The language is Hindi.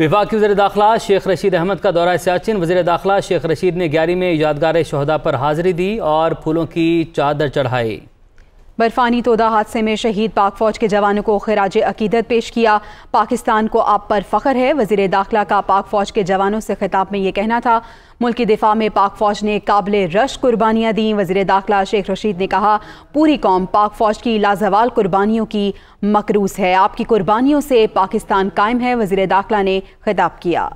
विभाग के वजी दाखिला शेख रशीद अहमद का दौरा सियाचिन वजी दाखिला शेख रशीद ने ग्यारह में यादगार शहदा पर हाजिरी दी और फूलों की चादर चढ़ाई बर्फानी तोदा हादसे में शहीद पाक फौज के जवानों को खराज अकीदत पेश किया पाकिस्तान को आप पर फख्र है वजीर दाखिला का पाक फौज के जवानों से खिताब में ये कहना था मुल्क की दिफा में पाक फौज ने काबिल रश कुर्बानियाँ दी वजीर दाखिला शेख रशीद ने कहा पूरी कौम पाक फौज की लाजवाल कुर्बानियों की मकरूस है आपकी कुर्बानियों से पाकिस्तान कायम है वजीर दाखिला ने खिताब किया